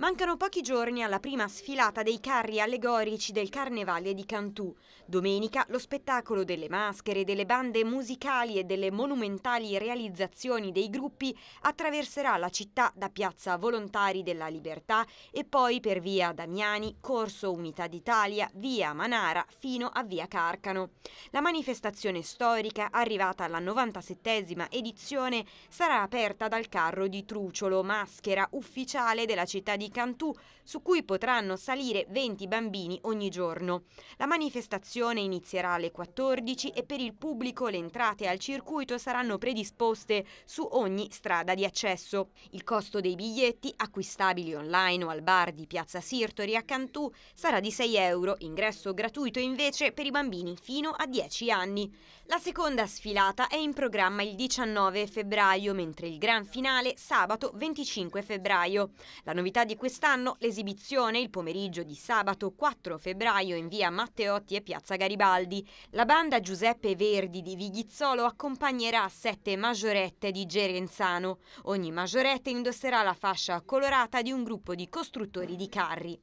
Mancano pochi giorni alla prima sfilata dei carri allegorici del Carnevale di Cantù. Domenica lo spettacolo delle maschere, delle bande musicali e delle monumentali realizzazioni dei gruppi attraverserà la città da Piazza Volontari della Libertà e poi per via Damiani, Corso Unità d'Italia, via Manara fino a via Carcano. La manifestazione storica, arrivata alla 97esima edizione, sarà aperta dal carro di Truciolo, maschera ufficiale della città di Cantù, su cui potranno salire 20 bambini ogni giorno. La manifestazione inizierà alle 14 e per il pubblico le entrate al circuito saranno predisposte su ogni strada di accesso. Il costo dei biglietti, acquistabili online o al bar di Piazza Sirtori a Cantù, sarà di 6 euro, ingresso gratuito invece per i bambini fino a 10 anni. La seconda sfilata è in programma il 19 febbraio, mentre il gran finale sabato 25 febbraio. La novità di di quest'anno l'esibizione il pomeriggio di sabato 4 febbraio in via Matteotti e piazza Garibaldi. La banda Giuseppe Verdi di Vighizzolo accompagnerà sette maggiorette di Gerenzano. Ogni maggiorette indosserà la fascia colorata di un gruppo di costruttori di carri.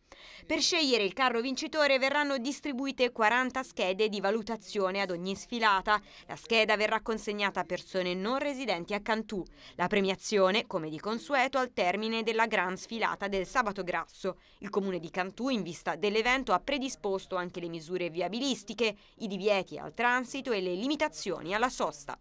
Per scegliere il carro vincitore verranno distribuite 40 schede di valutazione ad ogni sfilata. La scheda verrà consegnata a persone non residenti a Cantù. La premiazione, come di consueto, al termine della gran sfilata del del sabato grasso. Il comune di Cantù, in vista dell'evento, ha predisposto anche le misure viabilistiche, i divieti al transito e le limitazioni alla sosta.